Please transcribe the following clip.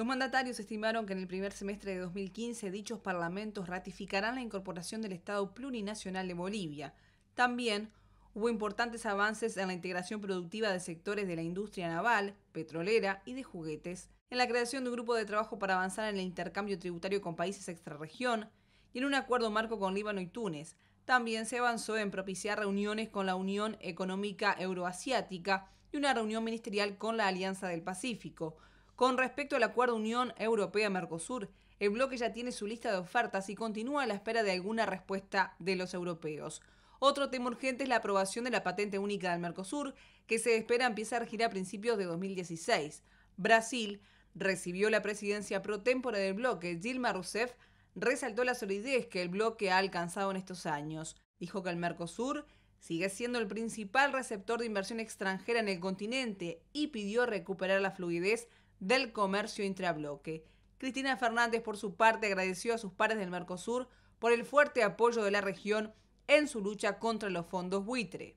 Los mandatarios estimaron que en el primer semestre de 2015 dichos parlamentos ratificarán la incorporación del Estado plurinacional de Bolivia. También hubo importantes avances en la integración productiva de sectores de la industria naval, petrolera y de juguetes, en la creación de un grupo de trabajo para avanzar en el intercambio tributario con países extrarregión y en un acuerdo marco con Líbano y Túnez. También se avanzó en propiciar reuniones con la Unión Económica Euroasiática y una reunión ministerial con la Alianza del Pacífico. Con respecto al acuerdo Unión Europea-Mercosur, el bloque ya tiene su lista de ofertas y continúa a la espera de alguna respuesta de los europeos. Otro tema urgente es la aprobación de la patente única del Mercosur, que se espera empezar a regir a principios de 2016. Brasil recibió la presidencia pro tempore del bloque. Dilma Rousseff resaltó la solidez que el bloque ha alcanzado en estos años. Dijo que el Mercosur sigue siendo el principal receptor de inversión extranjera en el continente y pidió recuperar la fluidez del comercio intrabloque. Cristina Fernández, por su parte, agradeció a sus pares del Mercosur por el fuerte apoyo de la región en su lucha contra los fondos buitre.